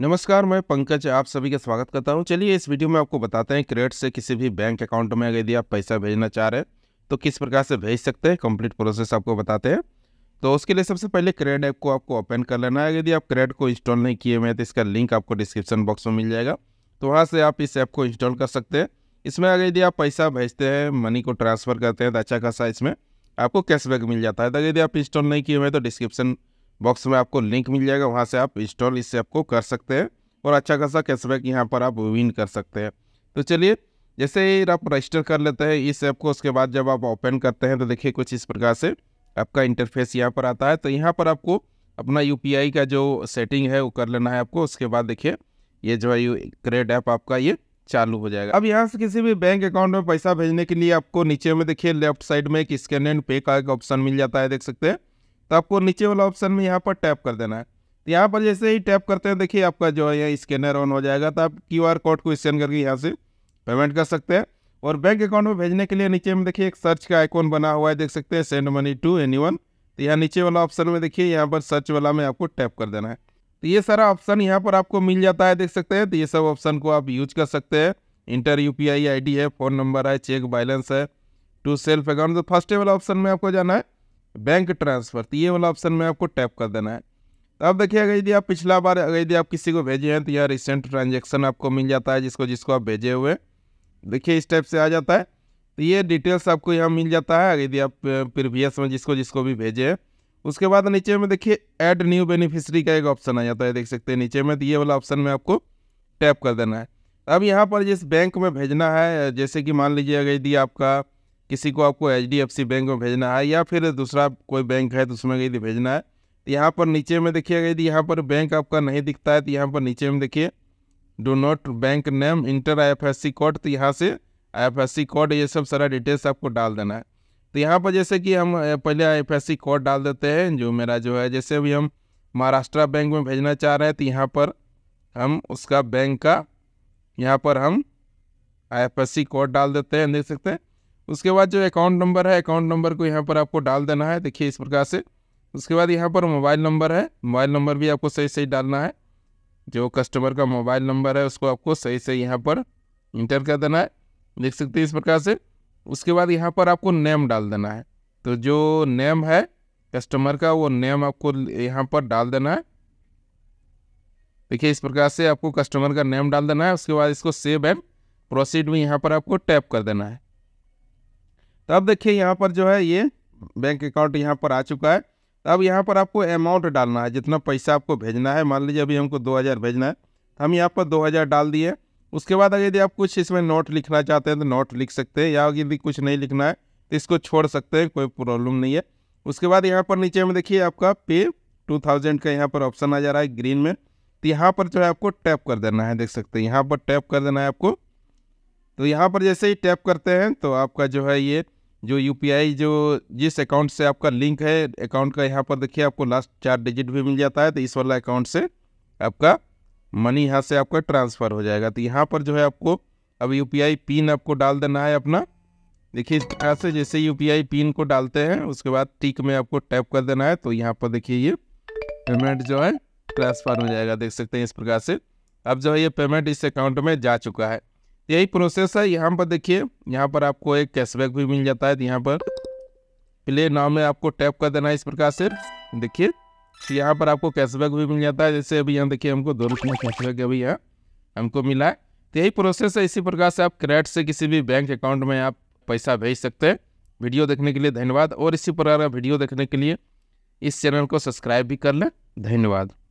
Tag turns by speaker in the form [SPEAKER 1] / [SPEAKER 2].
[SPEAKER 1] नमस्कार मैं पंकज आप सभी का स्वागत करता हूं चलिए इस वीडियो में आपको बताते हैं क्रेडिट से किसी भी बैंक अकाउंट में अगर यदि आप पैसा भेजना चाह रहे हैं तो किस प्रकार से भेज सकते हैं कंप्लीट प्रोसेस आपको बताते हैं तो उसके लिए सबसे पहले क्रेड ऐप को आपको ओपन कर लेना है यदि आप क्रेड को इंस्टॉल नहीं किए हुए हैं तो इसका लिंक आपको डिस्क्रिप्शन बॉक्स में मिल जाएगा तो वहाँ से आप इस ऐप को इंस्टॉल कर सकते हैं इसमें अगर यदि आप पैसा भेजते हैं मनी को ट्रांसफ़र करते हैं तो अच्छा खासा इसमें आपको कैशबैक मिल जाता है तो यदि आप इंस्टॉल नहीं किए हुए हैं तो डिस्क्रिप्शन बॉक्स में आपको लिंक मिल जाएगा वहाँ से आप इंस्टॉल इससे आपको कर सकते हैं और अच्छा खासा कैशबैक यहाँ पर आप विन कर सकते हैं तो चलिए जैसे ही आप रजिस्टर कर लेते हैं इस ऐप को उसके बाद जब आप ओपन करते हैं तो देखिए कुछ इस प्रकार से आपका इंटरफेस यहाँ पर आता है तो यहाँ पर आपको अपना यू का जो सेटिंग है वो कर लेना है आपको उसके बाद देखिए ये जो है यू क्रेड ऐप आपका ये चालू हो जाएगा अब यहाँ से किसी भी बैंक अकाउंट में पैसा भेजने के लिए आपको नीचे में देखिए लेफ्ट साइड में एक स्कैन एंड पे का एक ऑप्शन मिल जाता है देख सकते हैं तो आपको नीचे वाला ऑप्शन में यहाँ पर टैप कर देना है तो यहाँ पर जैसे ही टैप करते हैं देखिए आपका जो है यहाँ स्कैनर ऑन हो जाएगा तो आप क्यू आर कोड को स्कैन करके यहाँ से पेमेंट कर सकते हैं और बैंक अकाउंट में भेजने के लिए नीचे में देखिए एक सर्च का आइकॉन बना हुआ है देख सकते हैं सेंड मनी टू एनी तो यहाँ नीचे वाला ऑप्शन में देखिए यहाँ पर सर्च वाला में आपको टैप कर देना है तो ये सारा ऑप्शन यहाँ पर आपको मिल जाता है देख सकते हैं तो ये सब ऑप्शन को आप यूज कर सकते हैं इंटर यू पी आई है फ़ोन नंबर है चेक बैलेंस है टू सेल्फ अकाउंट तो फर्स्ट वाला ऑप्शन में आपको जाना है बैंक ट्रांसफ़र तो ये वाला ऑप्शन में आपको टैप कर देना है तो आप देखिए अगर यदि आप पिछला बार अगर यदि आप किसी को भेजे हैं तो यहाँ रिसेंट ट्रांजेक्शन आपको मिल जाता है जिसको जिसको आप भेजे हुए देखिए इस टाइप से आ जाता है तो ये डिटेल्स आपको यहाँ मिल जाता है यदि आप प्रीवियस में जिसको जिसको भी भेजे हैं उसके बाद नीचे में देखिए ऐड न्यू बेनिफिशरी का एक ऑप्शन आ जाता है देख सकते हैं नीचे में तो ये वाला ऑप्शन में आपको टैप कर देना है अब यहाँ पर जिस बैंक में भेजना है जैसे कि मान लीजिए अगर यदि आपका किसी को आपको एच बैंक में भेजना है या फिर दूसरा कोई बैंक है तो उसमें यदि भेजना है तो यहाँ पर नीचे में देखिएगा यदि यहाँ पर बैंक आपका नहीं दिखता है तो यहाँ पर नीचे में देखिए do not bank name enter I code तो यहाँ से आई कोड ये सब सारा डिटेल्स आपको डाल देना है तो यहाँ पर जैसे कि हम पहले आई कोड डाल देते हैं जो मेरा जो है जैसे भी हम महाराष्ट्र बैंक में भेजना चाह रहे हैं तो यहाँ पर हम उसका बैंक का यहाँ पर हम आई कोड डाल देते हैं देख सकते हैं उसके बाद जो अकाउंट नंबर है अकाउंट नंबर को यहाँ पर आपको डाल देना है देखिए इस प्रकार से उसके बाद यहाँ पर मोबाइल नंबर है मोबाइल नंबर भी आपको सही सही डालना है जो कस्टमर का मोबाइल नंबर है उसको आपको सही सही यहाँ पर इंटर कर देना है देख सकते हैं इस प्रकार से उसके बाद यहाँ पर आपको नेम डाल देना है तो जो नेम है कस्टमर का वो नेम आपको यहाँ पर डाल देना है देखिए इस प्रकार से आपको कस्टमर का नेम डाल देना है उसके बाद इसको सेव एंड प्रोसीड में यहाँ पर आपको टैप कर देना है तो अब देखिए यहाँ पर जो है ये बैंक अकाउंट यहाँ पर आ चुका है अब यहाँ पर आपको अमाउंट डालना है जितना पैसा आपको भेजना है मान लीजिए अभी हमको 2000 भेजना है तो हम यहाँ पर 2000 डाल दिए उसके बाद अगर यदि आप कुछ इसमें नोट लिखना चाहते हैं तो नोट लिख सकते हैं या यदि कुछ नहीं लिखना है तो इसको छोड़ सकते हैं कोई प्रॉब्लम नहीं है उसके बाद यहाँ पर नीचे में देखिए आपका पे टू थाउजेंड का यहाँ पर ऑप्शन आ जा रहा है ग्रीन में तो यहाँ पर जो है आपको टैप कर देना है देख सकते हैं यहाँ पर टैप कर देना है आपको तो यहाँ पर जैसे ही टैप करते हैं तो आपका जो है ये जो यू जो जिस अकाउंट से आपका लिंक है अकाउंट का यहाँ पर देखिए आपको लास्ट चार डिजिट भी मिल जाता है तो इस वाला अकाउंट से आपका मनी यहाँ से आपका ट्रांसफ़र हो जाएगा तो यहाँ पर जो है आपको अब यू पिन आपको डाल देना है अपना देखिए इस यहाँ से जैसे यू पिन को डालते हैं उसके बाद टिक में आपको टैप कर देना है तो यहाँ पर देखिए ये पेमेंट जो है ट्रांसफ़र हो जाएगा देख सकते हैं इस प्रकार से अब जो है ये पेमेंट इस अकाउंट में जा चुका है यही प्रोसेस है यहाँ पर देखिए यहाँ पर आपको एक कैशबैक भी मिल जाता है यहाँ पर प्ले नाम में आपको टैप कर देना है इस प्रकार से देखिए तो यहाँ पर आपको कैशबैक भी मिल जाता है जैसे अभी यहाँ देखिए हमको दो रुपये कैशबैक अभी यहाँ हमको मिला है तो यही प्रोसेस है इसी प्रकार से आप क्रेडिट से किसी भी बैंक अकाउंट में आप पैसा भेज सकते हैं वीडियो देखने के लिए धन्यवाद और इसी प्रकार का वीडियो देखने के लिए इस चैनल को सब्सक्राइब भी कर लें धन्यवाद